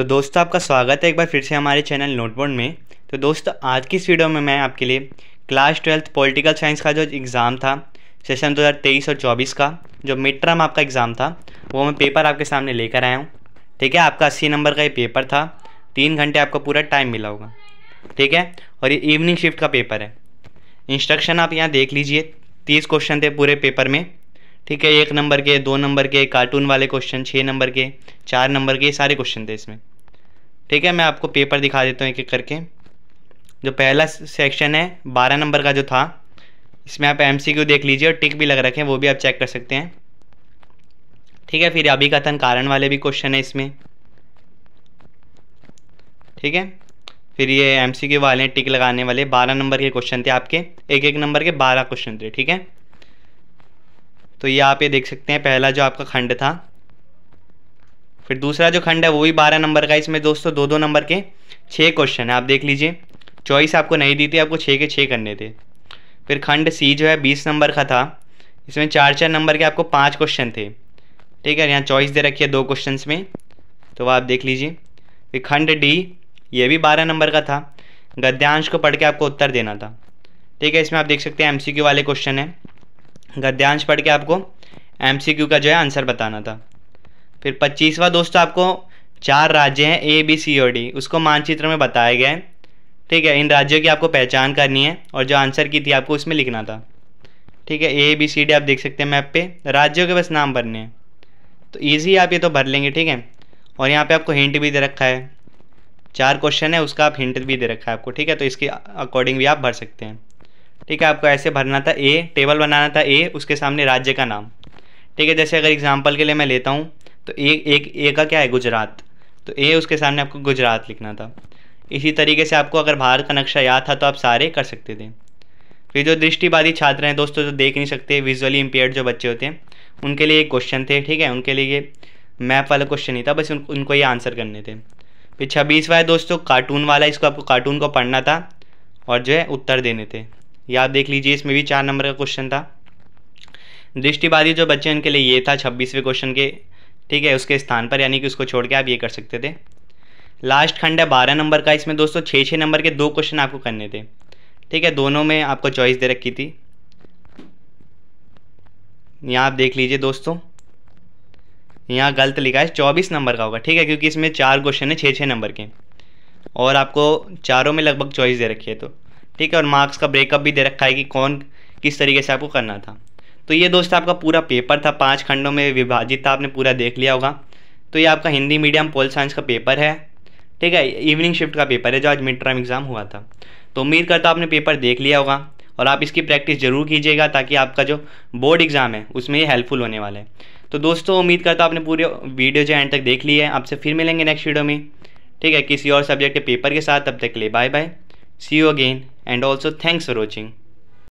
तो दोस्तों आपका स्वागत है एक बार फिर से हमारे चैनल नोटबोर्ड में तो दोस्तों आज की इस वीडियो में मैं आपके लिए क्लास ट्वेल्थ पॉलिटिकल साइंस का जो एग्ज़ाम था सेशन 2023 और 24 का जो मिड टर्म आपका एग्ज़ाम था वो मैं पेपर आपके सामने लेकर आया हूँ ठीक है आपका अस्सी नंबर का ये पेपर था तीन घंटे आपको पूरा टाइम मिला होगा ठीक है और ये इवनिंग शिफ्ट का पेपर है इंस्ट्रक्शन आप यहाँ देख लीजिए तीस क्वेश्चन थे पूरे पेपर में ठीक है एक नंबर के दो नंबर के कार्टून वाले क्वेश्चन छः नंबर के चार नंबर के सारे क्वेश्चन थे इसमें ठीक है मैं आपको पेपर दिखा देता हूँ एक एक करके जो पहला सेक्शन है बारह नंबर का जो था इसमें आप एम देख लीजिए और टिक भी लग रखे हैं वो भी आप चेक कर सकते हैं ठीक है फिर अभी कथन कारण वाले भी क्वेश्चन है इसमें ठीक है फिर ये एम सी क्यू वाले टिक लगाने वाले बारह नंबर के क्वेश्चन थे आपके एक एक नंबर के बारह क्वेश्चन थे ठीक है तो ये आप ये देख सकते हैं पहला जो आपका खंड था फिर दूसरा जो खंड है वो भी बारह नंबर का इसमें दोस्तों दो दो नंबर के छः क्वेश्चन है आप देख लीजिए चॉइस आपको नहीं दी थी आपको छः के छः करने थे फिर खंड सी जो है बीस नंबर का था इसमें चार चार नंबर के आपको पाँच क्वेश्चन थे ठीक है यहाँ चॉइस दे रखी है दो क्वेश्चन में तो वह आप देख लीजिए फिर खंड डी ये भी बारह नंबर का था गद्यांश को पढ़ के आपको उत्तर देना था ठीक है इसमें आप देख सकते हैं एमसीक्यू वाले क्वेश्चन है गद्यांश पढ़ के आपको एमसीक्यू का जो है आंसर बताना था फिर पच्चीसवा दोस्तों आपको चार राज्य हैं ए बी सी और डी उसको मानचित्र में बताया गया है ठीक है इन राज्यों की आपको पहचान करनी है और जो आंसर की थी आपको उसमें लिखना था ठीक है ए बी सी डी आप देख सकते हैं मैप पे राज्यों के बस नाम भरने हैं तो ईजी आप ये तो भर लेंगे ठीक है और यहाँ पे आपको हिंट भी दे रखा है चार क्वेश्चन है उसका आप हिंट भी दे रखा है आपको ठीक है तो इसके अकॉर्डिंग भी आप भर सकते हैं ठीक है आपको ऐसे भरना था ए टेबल बनाना था ए उसके सामने राज्य का नाम ठीक है जैसे अगर एग्जाम्पल के लिए मैं लेता हूँ तो ए एक ए का क्या है गुजरात तो ए उसके सामने आपको गुजरात लिखना था इसी तरीके से आपको अगर भारत का नक्शा याद था तो आप सारे कर सकते थे फिर जो दृष्टिवादी छात्र हैं दोस्तों जो देख नहीं सकते विजुअली इम्पेयर्ड जो बच्चे होते हैं उनके लिए एक क्वेश्चन थे ठीक है उनके लिए मैप वाला क्वेश्चन नहीं था बस उन, उनको ये आंसर करने थे फिर छब्बीसवा है दोस्तों कार्टून वाला इसको आपको कार्टून को पढ़ना था और जो है उत्तर देने थे या आप देख लीजिए इसमें भी चार नंबर का क्वेश्चन था दृष्टिवादी जो बच्चे उनके लिए ये था छब्बीसवें क्वेश्चन के ठीक है उसके स्थान पर यानी कि उसको छोड़ के आप ये कर सकते थे लास्ट खंड है बारह नंबर का इसमें दोस्तों छः छः नंबर के दो क्वेश्चन आपको करने थे ठीक है दोनों में आपको चॉइस दे रखी थी यहाँ आप देख लीजिए दोस्तों यहाँ गलत लिखा है चौबीस नंबर का होगा ठीक है क्योंकि इसमें चार क्वेश्चन है छः छः नंबर के और आपको चारों में लगभग चॉइस दे रखी है तो ठीक है और मार्क्स का ब्रेकअप भी दे रखा है कि कौन किस तरीके से आपको करना था तो ये दोस्त आपका पूरा पेपर था पाँच खंडों में विभाजित था आपने पूरा देख लिया होगा तो ये आपका हिंदी मीडियम पोल साइंस का पेपर है ठीक है इवनिंग शिफ्ट का पेपर है जो आज मिड टर्म एग्ज़ाम हुआ था तो उम्मीद करता हूँ आपने पेपर देख लिया होगा और आप इसकी प्रैक्टिस ज़रूर कीजिएगा ताकि आपका जो बोर्ड एग्ज़ाम है उसमें ये हेल्पफुल होने वाला है तो दोस्तों उम्मीद करता हूँ आपने पूरे वीडियो जो एंड तक देख लिया है आपसे फिर मिलेंगे नेक्स्ट वीडियो में ठीक है किसी और सब्जेक्ट के पेपर के साथ तब तक के लिए bye bye see you again and also thanks for watching